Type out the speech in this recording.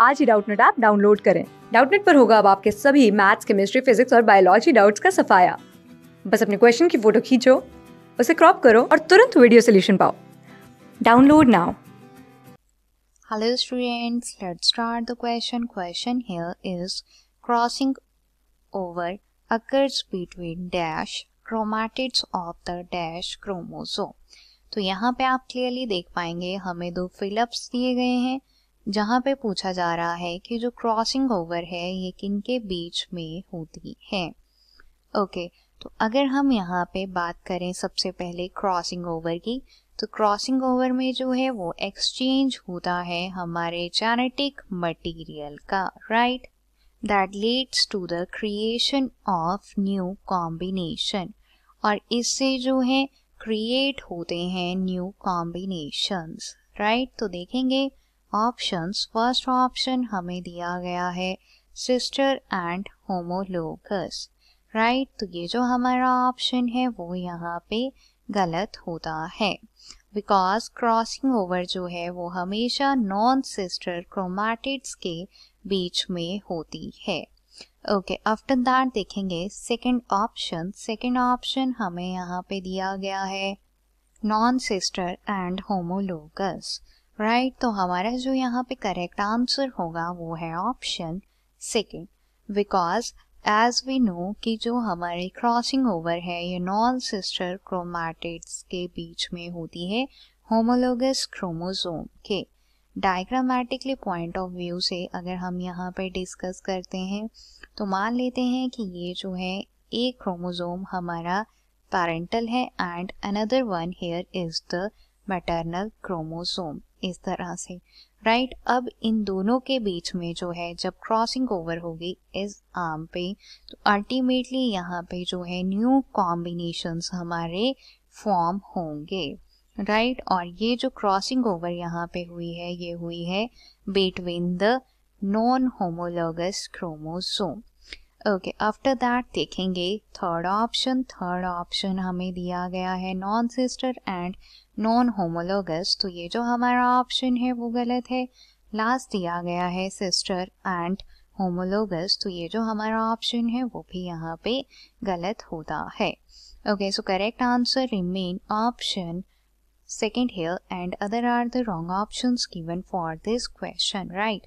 आज ही Doubtnut app download करें डाउटनेट पर होगा अब आपके सभी मैथ्स केमिस्ट्री फिजिक्स और बायोलॉजी डाउट्स का सफाया बस अपने क्वेश्चन की फोटो खींचो उसे क्रॉप करो और तुरंत वीडियो सोल्यूशन पाओ download now hello students let's start the question question here is crossing over occurs between dash chromatids of the dash chromosome तो यहाँ पे आप क्लियरली देख पाएंगे हमें दो फिलअप्स दिए गए हैं जहाँ पे पूछा जा रहा है कि जो क्रॉसिंग ओवर है ये किन के बीच में होती है ओके okay, तो अगर हम यहाँ पे बात करें सबसे पहले क्रॉसिंग ओवर की तो क्रॉसिंग ओवर में जो है वो एक्सचेंज होता है हमारे जेनेटिक मटेरियल का right that leads to the creation of new combination और इससे जो है क्रिएट होते हैं न्यू कॉम्बिनेशंस राइट तो देखेंगे ऑप्शंस फर्स्ट ऑप्शन हमें दिया गया है सिस्टर एंड होमोलोकस राइट तो ये जो हमारा ऑप्शन है वो यहाँ पे गलत होता है बिकॉज क्रॉसिंग ओवर जो है वो हमेशा नॉन सिस्टर क्रोमैटिड्स के बीच में होती है ओके आफ्टर दैट देखेंगे सेकंड ऑप्शन सेकंड ऑप्शन हमें यहाँ पे दिया गया है non sister and homologous right तो हमारा जो यहाँ पे करेक्ट आंसर होगा वो है option second because as we know कि जो हमारे क्रॉसिंग ओवर है ये नॉन सिस्टर क्रोमैटिड्स के बीच में होती है होमोलोगस क्रोमोसोम के डायग्रामेटिकली पॉइंट ऑफ व्यू से अगर हम यहाँ पे डिस्कस करते हैं तो मान लेते हैं कि ये जो है एक क्रोमोसोम हमारा पैरेंटल है and another one here is the maternal chromosome इस तरह से राइट अब इन दोनों के बीच में जो है जब क्रॉसिंग ओवर होगी इस आर्म पे तो अल्टीमेटली यहाँ पे जो है न्यू कॉम्बिनेशंस हमारे फॉर्म होंगे राइट right? और ये जो क्रॉसिंग ओवर यहाँ पे हुई है ये हुई है between the non homologous chromosome okay after that देखेंगे थर्ड ऑप्शन थर्ड ऑप्शन हमें दिया गया है non sister and non homologous तो ये जो हमारा ऑप्शन है वो गलत है लास्ट दिया गया है सिस्टर एंड होमोलोगस तो ये जो हमारा ऑप्शन है वो भी यहाँ पे गलत होता है okay so correct answer remain option second here and other are the wrong option given for this question right